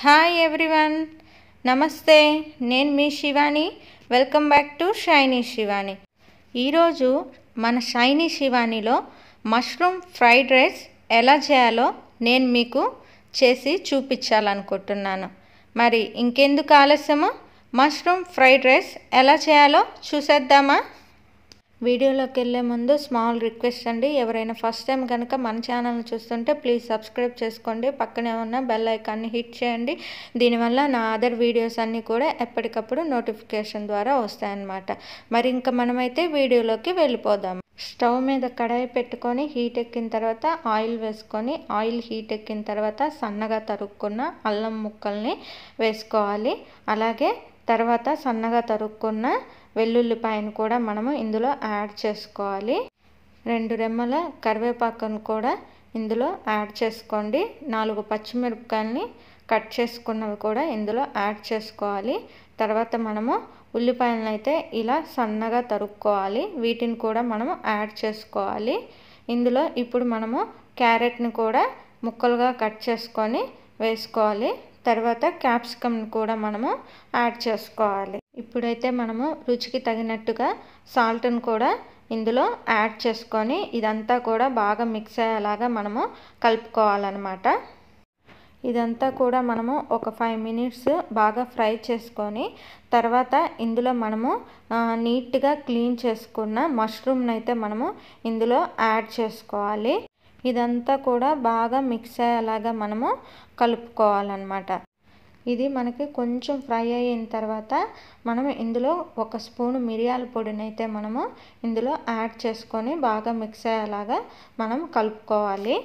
hi everyone నమస్తే నేను మీ Shivani welcome back to Shiny Shivani ఈరోజు మన షైనీ శివానిలో మష్రూమ్ ఫ్రైడ్ రైస్ ఎలా చేయాలో నేను మీకు చేసి చూపించాలనుకుంటున్నాను మరి ఇంకెందుకు ఆలస్యమో మష్రూమ్ ఫ్రైడ్ రైస్ ఎలా చేయాలో చూసేద్దామా వీడియోలోకి వెళ్ళే ముందు స్మాల్ రిక్వెస్ట్ అండి ఎవరైనా ఫస్ట్ టైం కనుక మన ఛానల్ చూస్తుంటే ప్లీజ్ సబ్స్క్రైబ్ చేసుకోండి పక్కనే ఉన్న బెల్ ఐకాన్ని హిట్ చేయండి దీనివల్ల నా అదర్ వీడియోస్ అన్నీ కూడా ఎప్పటికప్పుడు నోటిఫికేషన్ ద్వారా వస్తాయన్నమాట మరి ఇంకా మనమైతే వీడియోలోకి వెళ్ళిపోదాం స్టవ్ మీద కడాయి పెట్టుకొని హీట్ ఎక్కిన తర్వాత ఆయిల్ వేసుకొని ఆయిల్ హీట్ ఎక్కిన తర్వాత సన్నగా తరుక్కున్న అల్లం ముక్కల్ని వేసుకోవాలి అలాగే తర్వాత సన్నగా తరుక్కున్న వెల్లుల్లిపాయను కూడా మనము ఇందులో యాడ్ చేసుకోవాలి రెండు రెమ్మల కరివేపాకును కూడా ఇందులో యాడ్ చేసుకోండి నాలుగు పచ్చిమిరపకాయల్ని కట్ చేసుకున్నవి కూడా ఇందులో యాడ్ చేసుకోవాలి తర్వాత మనము ఉల్లిపాయలను అయితే ఇలా సన్నగా తరుక్కోవాలి వీటిని కూడా మనము యాడ్ చేసుకోవాలి ఇందులో ఇప్పుడు మనము క్యారెట్ని కూడా ముక్కలుగా కట్ చేసుకొని వేసుకోవాలి తర్వాత క్యాప్సికమ్ కూడా మనము యాడ్ చేసుకోవాలి ఇప్పుడైతే మనము రుచికి తగినట్టుగా సాల్ట్ని కూడా ఇందులో యాడ్ చేసుకొని ఇదంతా కూడా బాగా మిక్స్ అయ్యేలాగా మనము కలుపుకోవాలన్నమాట ఇదంతా కూడా మనము ఒక ఫైవ్ మినిట్స్ బాగా ఫ్రై చేసుకొని తర్వాత ఇందులో మనము నీట్గా క్లీన్ చేసుకున్న మష్రూమ్ని అయితే మనము ఇందులో యాడ్ చేసుకోవాలి ఇదంతా కూడా బాగా మిక్స్ అయ్యేలాగా మనము కలుపుకోవాలన్నమాట ఇది మనకి కొంచెం ఫ్రై అయిన తర్వాత మనం ఇందులో ఒక స్పూన్ మిరియాల పొడిని అయితే మనము ఇందులో యాడ్ చేసుకొని బాగా మిక్స్ అయ్యేలాగా మనం కలుపుకోవాలి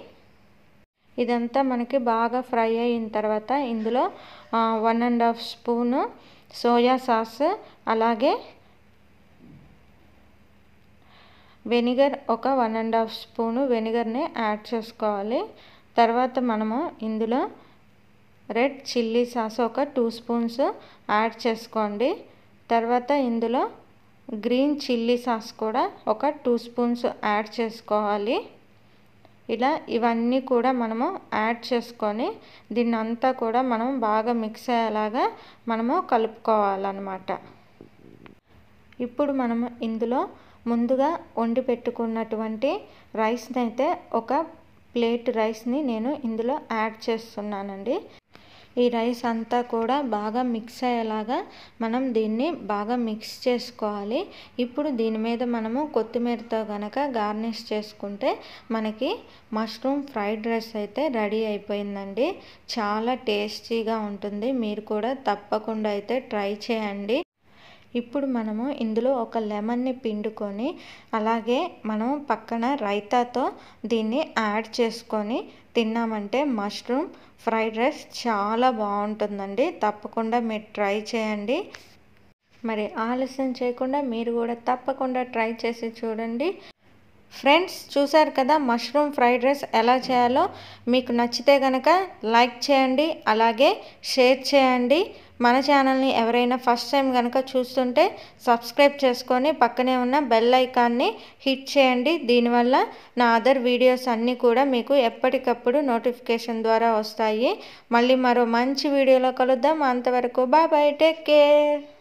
ఇదంతా మనకి బాగా ఫ్రై అయిన తర్వాత ఇందులో one and half spoon soya sauce అలాగే వెనిగర్ ఒక వన్ అండ్ హాఫ్ స్పూను వెనిగర్ని యాడ్ చేసుకోవాలి తర్వాత మనము ఇందులో రెడ్ చిల్లీ సాస్ ఒక టూ స్పూన్స్ యాడ్ చేసుకోండి తర్వాత ఇందులో గ్రీన్ చిల్లీ సాస్ కూడా ఒక టూ స్పూన్స్ యాడ్ చేసుకోవాలి ఇలా ఇవన్నీ కూడా మనము యాడ్ చేసుకొని దీన్ని అంతా కూడా మనం బాగా మిక్స్ అయ్యేలాగా మనము కలుపుకోవాలన్నమాట ఇప్పుడు మనము ఇందులో ముందుగా వండి పెట్టుకున్నటువంటి రైస్ని అయితే ఒక ప్లేట్ రైస్ని నేను ఇందులో యాడ్ చేస్తున్నానండి ఈ రైస్ అంతా కూడా బాగా మిక్స్ అయ్యేలాగా మనం దీన్ని బాగా మిక్స్ చేసుకోవాలి ఇప్పుడు దీని మీద మనము కొత్తిమీరతో కనుక గార్నిష్ చేసుకుంటే మనకి మష్రూమ్ ఫ్రైడ్ రైస్ అయితే రెడీ అయిపోయిందండి చాలా టేస్టీగా ఉంటుంది మీరు కూడా తప్పకుండా అయితే ట్రై చేయండి ఇప్పుడు మనము ఇందులో ఒక లెమన్ని పిండుకొని అలాగే మనం పక్కన రైతాతో దీన్ని యాడ్ చేసుకొని తిన్నామంటే మష్రూమ్ ఫ్రైడ్ రైస్ చాలా బాగుంటుందండి తప్పకుండా మీరు ట్రై చేయండి మరి ఆలస్యం చేయకుండా మీరు కూడా తప్పకుండా ట్రై చేసి చూడండి ఫ్రెండ్స్ చూశారు కదా మష్రూమ్ ఫ్రైడ్ రైస్ ఎలా చేయాలో మీకు నచ్చితే కనుక లైక్ చేయండి అలాగే షేర్ చేయండి మన ఛానల్ని ఎవరైనా ఫస్ట్ టైం కనుక చూస్తుంటే సబ్స్క్రైబ్ చేసుకొని పక్కనే ఉన్న బెల్ ఐకాన్ని హిట్ చేయండి దీనివల్ల నా అదర్ వీడియోస్ అన్నీ కూడా మీకు ఎప్పటికప్పుడు నోటిఫికేషన్ ద్వారా వస్తాయి మళ్ళీ మరో మంచి వీడియోలో కలుద్దాం అంతవరకు బాబాయ్ టేక్ కేర్